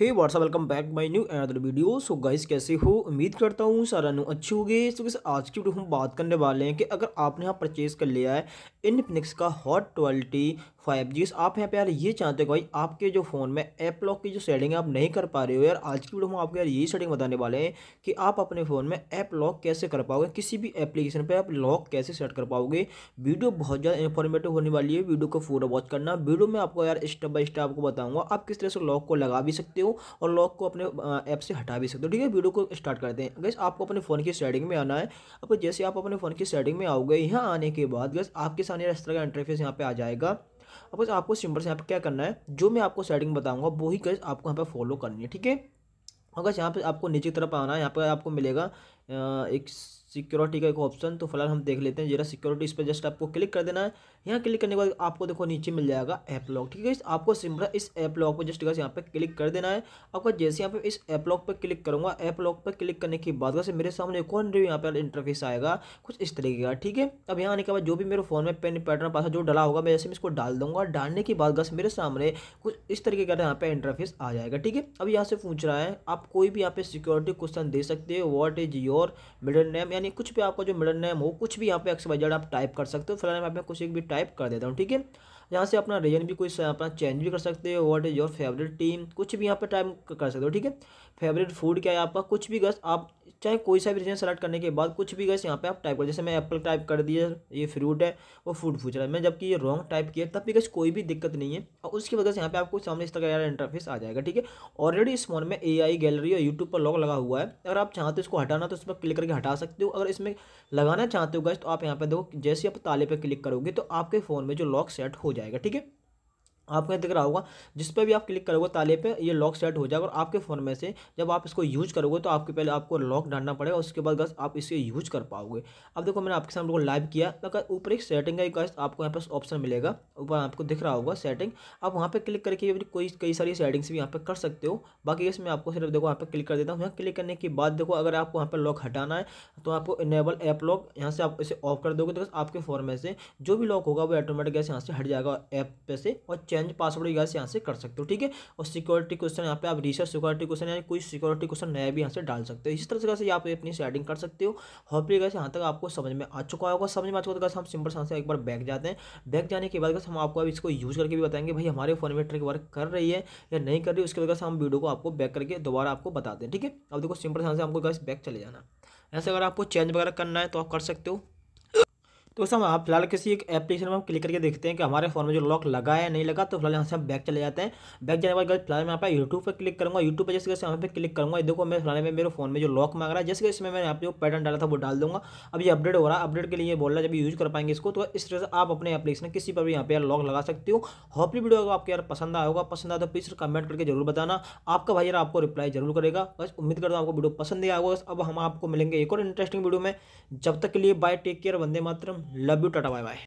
hey what's up welcome back my new another video so guys कैसे हो उम्मीद करता हूँ सारा नु अच्छे गए सो so, आज की वीडियो हम बात करने वाले हैं कि अगर आपने यहाँ परचेज़ कर लिया है इनफिनिक्स का हॉट ट्वेल्टी फाइव जी आप यहाँ पे यार ये चाहते हो भाई आपके जो फ़ोन में ऐप लॉक की जो सेटिंग है आप नहीं कर पा रहे हो यार आज की वीडियो में आपको यार यही सेटिंग बताने वाले हैं कि आप अपने फ़ोन में ऐप लॉक कैसे कर पाओगे किसी भी एप्लीकेशन पर आप लॉक कैसे सेट कर पाओगे वीडियो बहुत ज़्यादा इन्फॉर्मेटिव होने वाली है वीडियो को पूरा वॉच करना वीडियो में आपको यार स्टेप बाई स्टेप आपको बताऊँगा आप किस तरह से लॉक को लगा भी सकते हो और लॉक को अपने ऐप से हटा भी सकते हो ठीक है वीडियो को स्टार्ट करते हैं गैस आपको अपने फ़ोन की सेटिंग में आना है अब जैसे आप अपने फ़ोन की सेटिंग में आओगे यहाँ आने के बाद गैस आपके सामने इस तरह का इंटरफेस यहाँ पर आ जाएगा अब बस आपको सिंपल से यहाँ पर क्या करना है जो मैं आपको सेटिंग बताऊँगा वो ही आपको यहाँ पर फॉलो करनी है ठीक है अगर यहाँ पे आपको नीचे की तरफ आना है यहाँ पे आपको मिलेगा एक सिक्योरिटी का एक ऑप्शन तो फिलहाल हम देख लेते हैं जरा सिक्योरिटी इस पर जस्ट आपको क्लिक कर देना है यहाँ क्लिक करने के बाद आपको देखो नीचे मिल जाएगा ऐप लॉक ठीक है आपको सिंपल इस ऐप लॉक पर जस्ट यहाँ पे क्लिक कर देना है आपका जैसे यहाँ पे इस ऐप लॉक पर क्लिक करूँगा ऐप लॉक पर क्लिक करने के बाद वैसे मेरे सामने एक और यहाँ पर इंटरफेस आएगा कुछ इस तरीके का ठीक है अब यहाँ आने के बाद जो भी मेरे फोन में पेन पैटर्न पास जो डला होगा मैं जैसे मैं इसको डाल दूंगा डालने के बाद वैसे मेरे सामने कुछ इस तरीके का यहाँ पे इंटरफेस आ जाएगा ठीक है अब यहाँ से पूछ रहा है आप कोई भी यहाँ पे सिक्योरिटी क्वेश्चन दे सकते हो what is yo your middle name यानी कुछ भी आपका जो मिडल नेम हो कुछ भी यहाँ पे एक्स वाई जेड आप टाइप कर सकते हो फिलहाल मैं यहाँ कुछ एक भी टाइप कर देता हूँ ठीक है यहाँ से अपना रीजन भी कोई अपना चेंज भी कर सकते हो what is your favourite team कुछ भी यहाँ पे टाइप कर सकते हो ठीक है फेवरेट फूड क्या है आपका कुछ भी गस आप चाहे कोई सा भी रीजन सेलेक्ट करने के बाद कुछ भी गैस यहाँ पे आप टाइप कर जैसे मैं एप्पल टाइप कर दिया ये फ्रूट है वो फूड फूचर रहा है मैं जबकि ये रॉन्ग टाइप किया तब भी गैस कोई भी दिक्कत नहीं है और उसकी वजह से यहाँ पे आपको सामने इस तरह इंटरफेस आ जाएगा ठीक है ऑलरेडी इस फोन में ए गैलरी और यूट्यूब पर लॉक लगा हुआ है अगर आप चाहते हो इसको हटाना तो इस पर क्लिक करके हटा सकते हो अगर इसमें लगाना चाहते हो गैस तो आप यहाँ पर देखो जैसे आप ताले पर क्लिक करोगे तो आपके फ़ोन में जो लॉक सेट हो जाएगा ठीक है आपको दिख रहा होगा जिस पर भी आप क्लिक करोगे ताले पे ये लॉक सेट हो जाएगा और आपके फ़ोन में से जब आप इसको यूज करोगे तो आपके पहले आपको लॉक डालना पड़ेगा उसके बाद बस आप इसे यूज कर पाओगे अब देखो मैंने आपके सामने को लाइव किया तो अगर ऊपर एक सेटिंग है गैस आपको यहाँ पर ऑप्शन मिलेगा ऊपर आपको दिख रहा होगा सेटिंग आप वहाँ पर क्लिक करके कोई कई सारी सेटिंग्स भी यहाँ पर कर सकते हो बाकी इसमें आपको सिर्फ देखो यहाँ पर क्लिक कर देता हूँ यहाँ क्लिक करने के बाद देखो अगर आपको यहाँ पर लॉक हटाना है तो आपको इनेबल ऐप लॉक यहाँ से आप इसे ऑफ कर दोगे तो आपके फ़ोन में से जो भी लॉक होगा वो ऑटोमेटिक गैस यहाँ से हट जाएगा ऐप पे से और चेंज पासवर्ड यहाँ से यहाँ से कर सकते हो ठीक है और सिक्योरिटी क्वेश्चन यहाँ पे आप रिसर्च सिक्योरिटी क्वेश्चन यानी कोई सिक्योरिटी क्वेश्चन नया भी यहाँ से डाल सकते हो इस तरह से आप अपनी सेटिंग कर सकते हो होप ये यहाँ तक आपको समझ में आ चुका होगा समझ में आ चुका तो हम सिंपल से एक बार बैक जाते हैं बैक जाने के बाद हम आपको अब इसको यूज़ करके भी बताएंगे भाई हमारे फोन में ट्रिक वर्क कर रही है या नहीं कर रही उसके से हम वीडियो को आपको बैक करके दोबारा आपको बताते हैं ठीक है अब देखो सिंपल से आपको गैस बैक चले जाना ऐसे अगर आपको चेंज वगैरह करना है तो आप कर सकते हो तो सब हम फिलहाल किसी एक एप्लीकेशन में हम क्लिक करके देखते हैं कि हमारे फ़ोन में जो लॉक लगा है नहीं लगा तो फिलहाल यहाँ से हम बैक चले जाते हैं बैक जाने के बाद फिलहाल मैं यहाँ पर यूट्यूब पर क्लिक करूँगा यूट्यूब पर जैसे जैसे यहाँ पर क्लिक करूँगा देखो मैं फिलहाल में मेरे फोन में जो लॉक मांग रहा है जैसे जैसे मैं मैंने यहाँ जो पैटर्न डाला था वो डाल दूँगा अब ये अपडेट हो रहा है अपडेट के लिए बोल रहा है जब यूज़ कर पाएंगे इसको तो इस तरह से आप अपने एप्लीकेशन किसी पर भी यहाँ पर यार लॉक लगा सकते हो होपली वीडियो अगर आपके यार पसंद आया होगा पसंद आया तो प्लीज़ कमेंट करके जरूर बताना आपका भाई यार आपको रिप्लाई जरूर करेगा बस उम्मीद करता हूँ आपको वीडियो पसंद आया होगा अब हम आपको मिलेंगे एक और इंटरेस्टिंग वीडियो में जब तक के लिए bye take care Vande Mataram love you tata bye bye